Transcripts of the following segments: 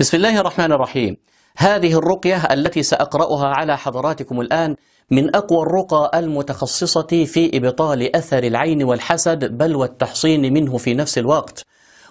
بسم الله الرحمن الرحيم هذه الرقية التي سأقرأها على حضراتكم الآن من أقوى الرقى المتخصصة في إبطال أثر العين والحسد بل والتحصين منه في نفس الوقت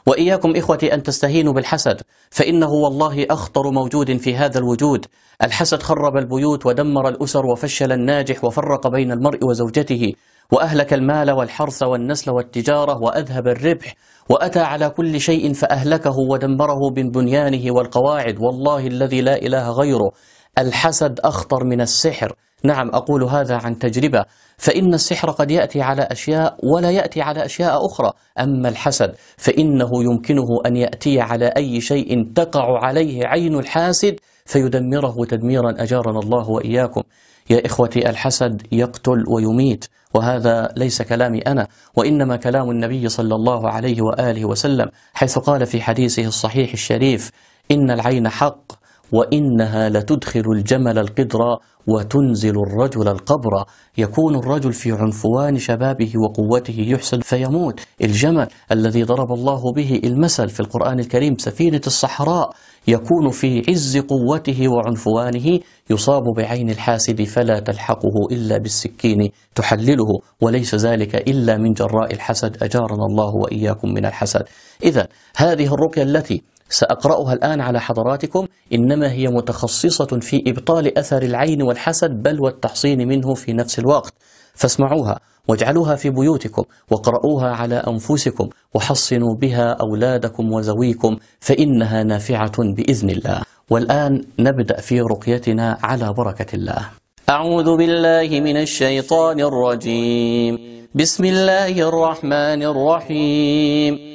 وإياكم إخوتي أن تستهينوا بالحسد فإنه والله أخطر موجود في هذا الوجود الحسد خرب البيوت ودمر الأسر وفشل الناجح وفرق بين المرء وزوجته وأهلك المال والحرث والنسل والتجارة وأذهب الربح وأتى على كل شيء فأهلكه ودمره من بنيانه والقواعد والله الذي لا إله غيره الحسد أخطر من السحر نعم أقول هذا عن تجربة فإن السحر قد يأتي على أشياء ولا يأتي على أشياء أخرى أما الحسد فإنه يمكنه أن يأتي على أي شيء تقع عليه عين الحاسد فيدمره تدميرا أجارنا الله وإياكم يا إخوتي الحسد يقتل ويميت وهذا ليس كلامي أنا وإنما كلام النبي صلى الله عليه وآله وسلم حيث قال في حديثه الصحيح الشريف إن العين حق وإنها لتدخل الجمل القدر وتنزل الرجل القبر يكون الرجل في عنفوان شبابه وقوته يحسن فيموت الجمل الذي ضرب الله به المثل في القرآن الكريم سفينة الصحراء يكون في عز قوته وعنفوانه يصاب بعين الحاسد فلا تلحقه إلا بالسكين تحلله وليس ذلك إلا من جراء الحسد أجارنا الله وإياكم من الحسد إذا هذه الرقية التي سأقرأها الآن على حضراتكم إنما هي متخصصة في إبطال أثر العين والحسد بل والتحصين منه في نفس الوقت فاسمعوها واجعلوها في بيوتكم وقرؤوها على أنفسكم وحصنوا بها أولادكم وزويكم فإنها نافعة بإذن الله والآن نبدأ في رقيتنا على بركة الله أعوذ بالله من الشيطان الرجيم بسم الله الرحمن الرحيم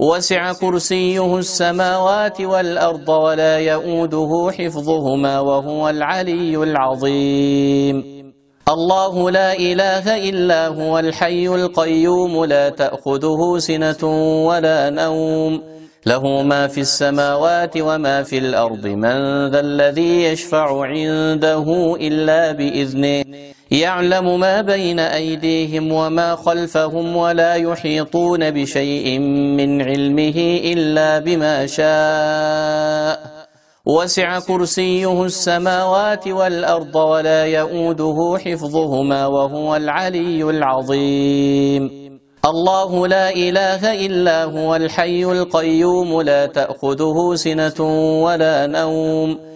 وسع كرسيه السماوات والأرض ولا يؤوده حفظهما وهو العلي العظيم الله لا إله إلا هو الحي القيوم لا تأخذه سنة ولا نوم له ما في السماوات وما في الأرض من ذا الذي يشفع عنده إلا بإذنه يعلم ما بين أيديهم وما خلفهم ولا يحيطون بشيء من علمه إلا بما شاء وسع كرسيه السماوات والأرض ولا يؤوده حفظهما وهو العلي العظيم الله لا إله إلا هو الحي القيوم لا تأخذه سنة ولا نوم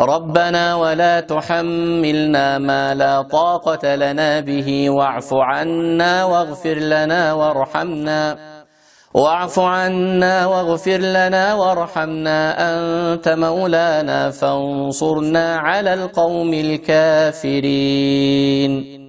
ربنا ولا تحملنا ما لا طاقة لنا به واعف عنا واغفر لنا وارحمنا واعف عنا واغفر لنا وارحمنا أنت مولانا فانصرنا على القوم الكافرين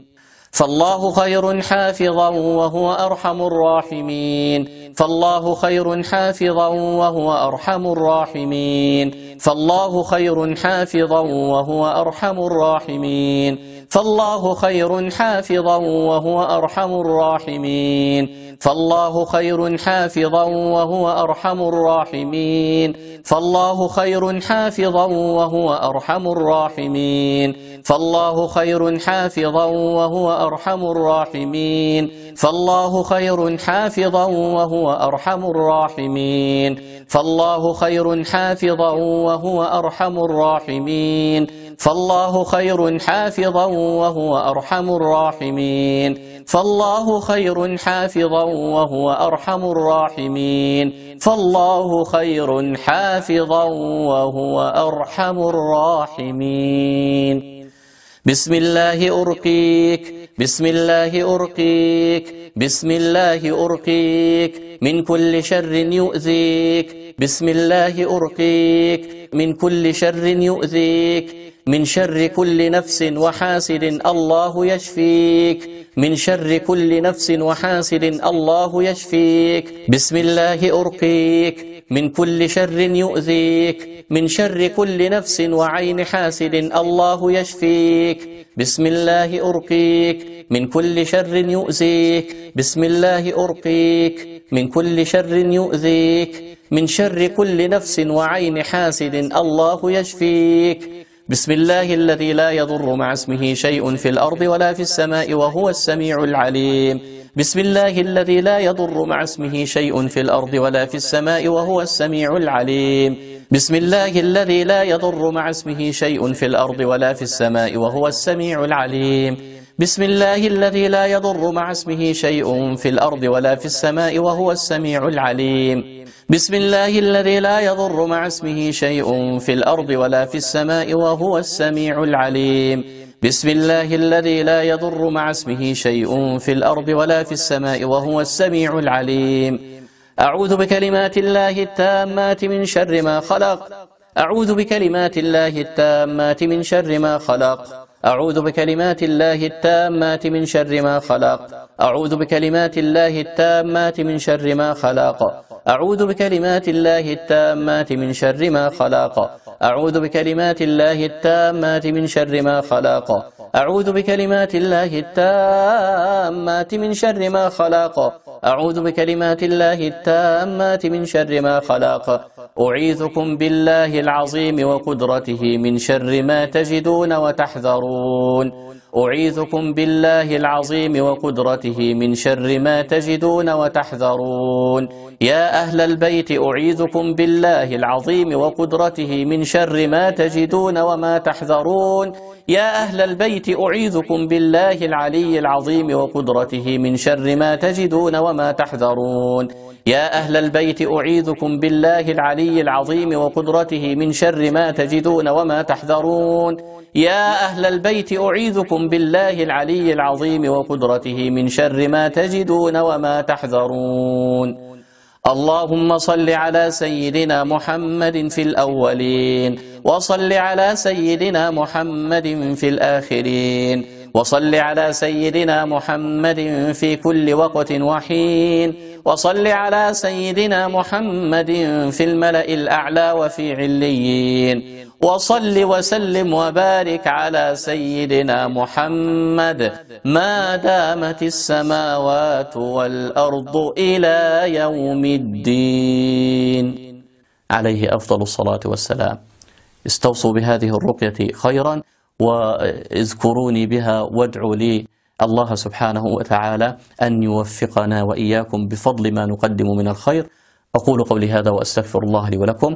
فالله خير حافظا وهو أرحم الراحمين فالله خير حافظا وهو أرحم الراحمين فالله خير حافظا وهو أرحم الراحمين فالله خير حافظا وهو أرحم الراحمين فالله خير حافظا وهو أرحم الراحمين فالله خير حافظا وهو أرحم الراحمين فالله خير حافظا وهو أرحم الراحمين فالله خير حافظا وهو أرحم الراحمين فالله خير حافظا وهو أرحم الراحمين فالله خير حافظا وهو أرحم الراحمين فالله خير حافظا وهو أرحم الراحمين فالله خير حافظا وهو أرحم الراحمين بسم الله أرقيك بسم الله أرقيك بسم الله أرقيك من كل شر يؤذيك بسم الله أرقيك من كل شر يؤذيك من شر كل نفس وحاسد الله يشفيك من شر كل نفس وحاسد الله يشفيك بسم الله أرقيك من كل شر يؤذيك من شر كل نفس وعين حاسد الله يشفيك بسم الله أرقيك من كل شر يؤذيك بسم الله أرقيك من كل شر يؤذيك من شر كل نفس وعين حاسد الله يشفيك بسم الله الذي لا يضر مع اسمه شيء في الأرض ولا في السماء وهو السميع العليم بسم الله الذي لا يضر مع اسمه شيء في الأرض ولا في السماء وهو السميع العليم بسم الله الذي لا يضر مع اسمه شيء في الأرض ولا في السماء وهو السميع العليم بسم الله الذي لا يضر مع اسمه شيء في الأرض ولا في السماء وهو السميع العليم بسم الله الذي لا يضر مع اسمه شيء في الأرض ولا في السماء وهو السميع العليم بسم الله الذي لا يضر مع اسمه شيء في الأرض ولا في السماء وهو السميع العليم أعوذ بكلمات الله التامات من شر ما خلق أعوذ بكلمات الله التامات من شر ما خلق أعوذ بكلمات الله التامات من شر ما خلق أعوذ بكلمات الله التامات من شر ما خلق أعوذ بكلمات الله التامات من شر ما خلق أعوذ بكلمات الله التامات من شر ما خلق أعوذ بكلمات الله التامات من شر ما خلق أعوذ بكلمات الله التامات من شر ما خلق أعيذكم بالله العظيم وقدرته من شر ما تجدون وتحذرون أعيذكم بالله العظيم وقدرته من شر ما تجدون وتحذرون يا أهل البيت أعيذكم بالله العظيم وقدرته من شر ما تجدون وما تحذرون يا أهل البيت أعيذكم بالله العلي العظيم وقدرته من شر ما تجدون وما تحذرون يا أهل البيت أعيذكم بالله العلي العظيم وقدرته من شر ما تجدون وما تحذرون يا أهل البيت أعيذكم أعوذكم بالله العلي العظيم وقدرته من شر ما تجدون وما تحذرون اللهم صل على سيدنا محمد في الأولين وصل على سيدنا محمد في الآخرين وصل على سيدنا محمد في كل وقت وحين وصل على سيدنا محمد في الملأ الأعلى وفي عليين وصل وسلم وبارك على سيدنا محمد ما دامت السماوات والأرض إلى يوم الدين عليه أفضل الصلاة والسلام استوصوا بهذه الرقية خيرا واذكروني بها وادعوا لي الله سبحانه وتعالى أن يوفقنا وإياكم بفضل ما نقدم من الخير أقول قولي هذا وأستغفر الله لي ولكم